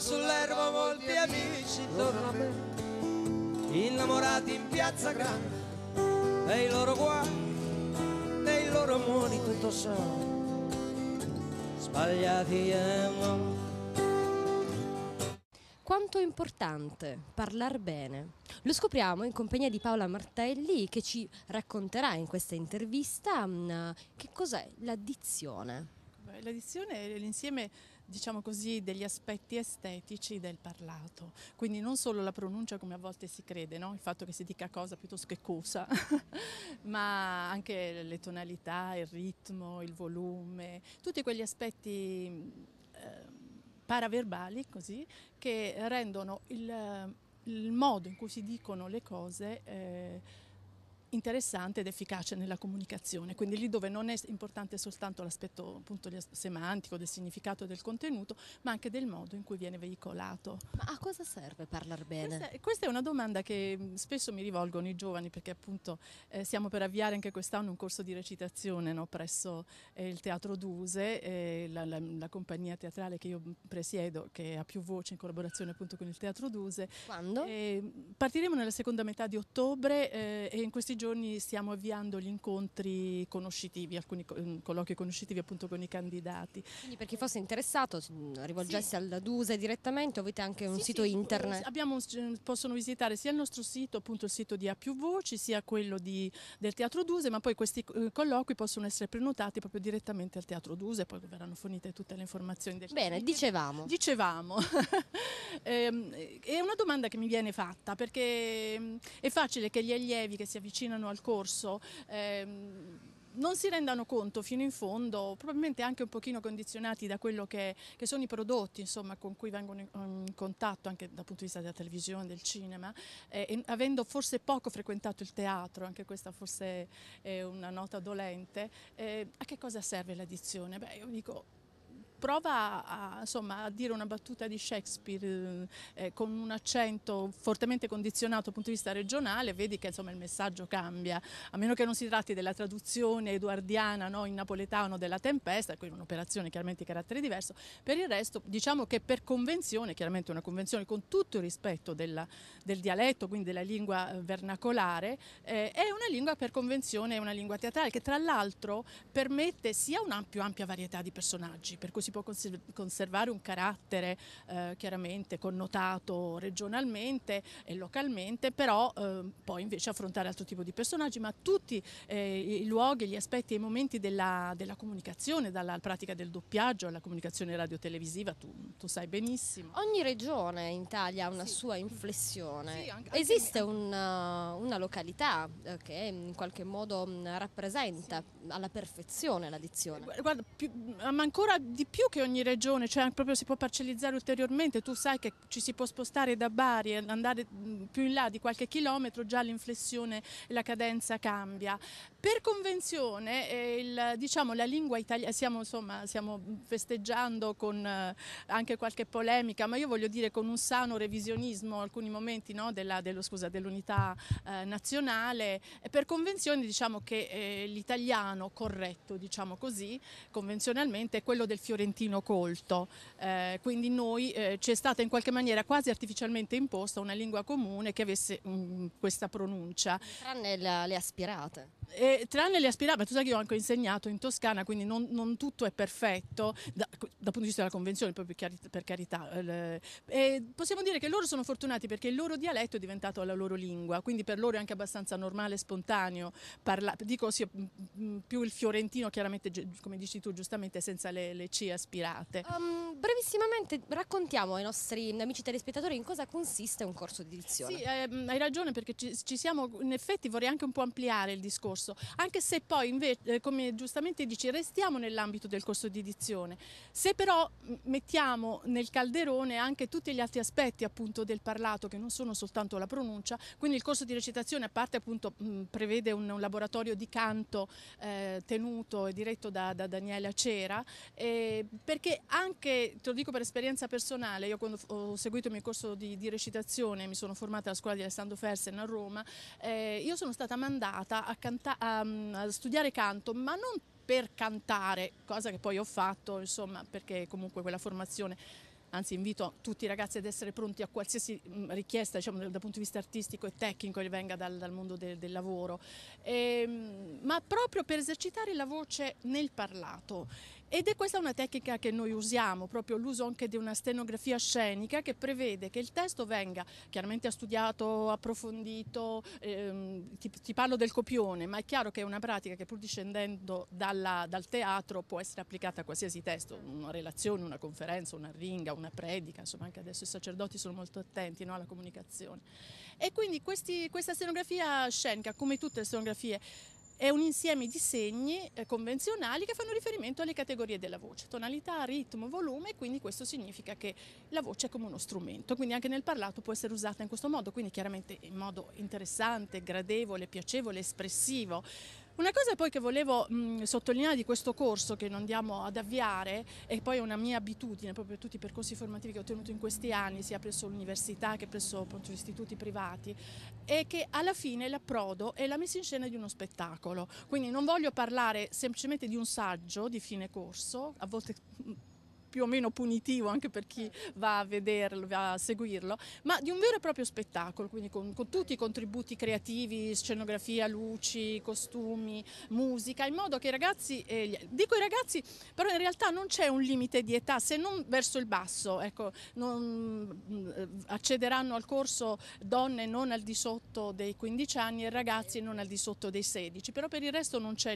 sull'erba molti amici intorno a me, innamorati in piazza grande dei loro guai, dei loro amori, tutto sono sbagliati e eh, Quanto è importante parlare bene? Lo scopriamo in compagnia di Paola Martelli che ci racconterà in questa intervista mm, che cos'è l'addizione. L'addizione è l'insieme diciamo così, degli aspetti estetici del parlato. Quindi non solo la pronuncia come a volte si crede, no? il fatto che si dica cosa piuttosto che cosa, ma anche le tonalità, il ritmo, il volume, tutti quegli aspetti eh, paraverbali così, che rendono il, il, modo in cui si dicono le cose eh, interessante ed efficace nella comunicazione, quindi lì dove non è importante soltanto l'aspetto semantico del significato e del contenuto, ma anche del modo in cui viene veicolato. Ma a cosa serve parlare bene? Questa, questa è una domanda che mm, spesso mi rivolgono i giovani perché appunto eh, siamo per avviare anche quest'anno un corso di recitazione no, presso eh, il Teatro Duse, eh, la, la, la, compagnia teatrale che io mm, presiedo, che ha più voce in collaborazione appunto con il Teatro Duse. Quando? Eh, partiremo nella seconda metà di ottobre eh, e in questi giorni giorni stiamo avviando gli incontri conoscitivi, alcuni mm, colloqui conoscitivi appunto con i candidati. Quindi per chi fosse interessato mm, rivolgesse sì. alla DUSE direttamente, avete anche un sì, sito sì, internet? Abbiamo, mm, possono visitare sia il nostro sito, appunto il sito di A più Voci, sia quello di, del Teatro Duse, ma poi questi eh, colloqui possono essere prenotati proprio direttamente al Teatro Duse, poi verranno fornite tutte le informazioni del Bene, dicevamo. Dicevamo. Ehm, è una domanda che mi viene fatta perché è facile che gli allievi che si avvicinano avvicinano al corso ehm, non si rendano conto fino in fondo, probabilmente anche un pochino condizionati da quello che, che sono i prodotti insomma, con cui vengono in, contatto anche dal punto di vista della televisione, del cinema, eh, avendo forse poco frequentato il teatro, anche questa forse è una nota dolente, eh, a che cosa serve l'addizione? Beh, io dico prova a, insomma, a, dire una battuta di Shakespeare eh, eh, con un accento fortemente condizionato dal punto di vista regionale, vedi che insomma, il messaggio cambia, a meno che non si tratti della traduzione eduardiana no, in napoletano della tempesta, quindi un'operazione chiaramente di carattere diverso, per il resto diciamo che per convenzione, chiaramente una convenzione con tutto il rispetto della, del dialetto, quindi della lingua eh, vernacolare, eh, è una lingua per convenzione, è una lingua teatrale che tra l'altro permette sia una più ampia varietà di personaggi, per cui si può conservare un carattere eh, chiaramente connotato regionalmente e localmente, però eh, poi invece affrontare altro tipo di personaggi, ma tutti eh, i luoghi, gli aspetti e i momenti della, della, comunicazione, dalla pratica del doppiaggio alla comunicazione radio-televisiva, tu, tu sai benissimo. Ogni regione in Italia ha una sì. sua inflessione. Sì, anche, anche Esiste un, una località eh, che in qualche modo mm, rappresenta sì. alla perfezione la dizione? Guarda, più, mm, ma ancora di più più che ogni regione, cioè proprio si può parcellizzare ulteriormente, tu sai che ci si può spostare da Bari e andare mm, più in là di qualche chilometro, già l'inflessione e la cadenza cambia. Per convenzione, eh, il, diciamo, la lingua italiana, stiamo, stiamo festeggiando con eh, anche qualche polemica, ma io voglio dire con un sano revisionismo alcuni momenti no, della, dello, scusa, dell'unità eh, nazionale, per convenzione diciamo che eh, l'italiano corretto, diciamo così, convenzionalmente è quello del fiorentino colto, eh, quindi noi eh, ci è stata in qualche maniera quasi artificialmente imposta una lingua comune che avesse mh, mm, questa pronuncia. Tranne le aspirate. E, tranne le aspirapolvere, tu sai che io ho anche insegnato in Toscana, quindi non, non tutto è perfetto da, dal punto di vista della convenzione, poi per, carità. Per carità eh, possiamo dire che loro sono fortunati perché il loro dialetto è diventato la loro lingua, quindi per loro è anche abbastanza normale, e spontaneo, parlare, dico sì, mm, mm, più il fiorentino chiaramente, come dici tu giustamente, senza le, le C aspirate. Um, brevissimamente raccontiamo ai nostri amici telespettatori in cosa consiste un corso di dizione. Sì, ehm, hai ragione perché ci, ci siamo, in effetti vorrei anche un po' ampliare il discorso anche se poi invece, eh, come giustamente dici, restiamo nell'ambito del corso di edizione Se però mettiamo nel calderone anche tutti gli altri aspetti appunto del parlato che non sono soltanto la pronuncia, quindi il corso di recitazione a parte appunto prevede un, un, laboratorio di canto eh, tenuto e diretto da, da Daniela Cera, eh, perché anche, te lo dico per esperienza personale, io quando ho seguito il mio corso di, di recitazione, mi sono formata alla scuola di Alessandro Fersen a Roma, eh, io sono stata mandata a cantare Ehm, a studiare canto, ma non per cantare, cosa che poi ho fatto, insomma, perché comunque quella formazione anzi invito tutti i ragazzi ad essere pronti a qualsiasi mm, richiesta diciamo, dal, dal, punto di vista artistico e tecnico che venga dal, dal mondo de, del lavoro, e, ehm, ma proprio per esercitare la voce nel parlato ed è questa una tecnica che noi usiamo, proprio l'uso anche di una stenografia scenica che prevede che il testo venga chiaramente studiato, approfondito, ehm, ti, ti, parlo del copione, ma è chiaro che è una pratica che pur discendendo dalla, dal teatro può essere applicata a qualsiasi testo, una relazione, una conferenza, una ringa, una predica, insomma anche adesso i sacerdoti sono molto attenti no, alla comunicazione. E quindi questi, questa stenografia scenica, come tutte le stenografie, è un insieme di segni eh, convenzionali che fanno riferimento alle categorie della voce, tonalità, ritmo, volume, quindi questo significa che la voce è come uno strumento, quindi anche nel parlato può essere usata in questo modo, quindi chiaramente in modo interessante, gradevole, piacevole, espressivo. Una cosa poi che volevo mh, sottolineare di questo corso che non andiamo ad avviare e poi è una mia abitudine proprio per tutti i percorsi formativi che ho tenuto in questi anni sia presso l'università che presso appunto, istituti privati è che alla fine l'approdo è la messa in scena di uno spettacolo quindi non voglio parlare semplicemente di un saggio di fine corso a volte più o meno punitivo anche per chi va a vederlo, va a seguirlo, ma di un vero e proprio spettacolo, quindi con, con tutti i contributi creativi, scenografia, luci, costumi, musica, in modo che i ragazzi, eh, dico i ragazzi, però in realtà non c'è un limite di età, se non verso il basso, ecco, non, eh, accederanno al corso donne non al di sotto dei 15 anni e ragazzi non al di sotto dei 16, però per il resto non c'è limite.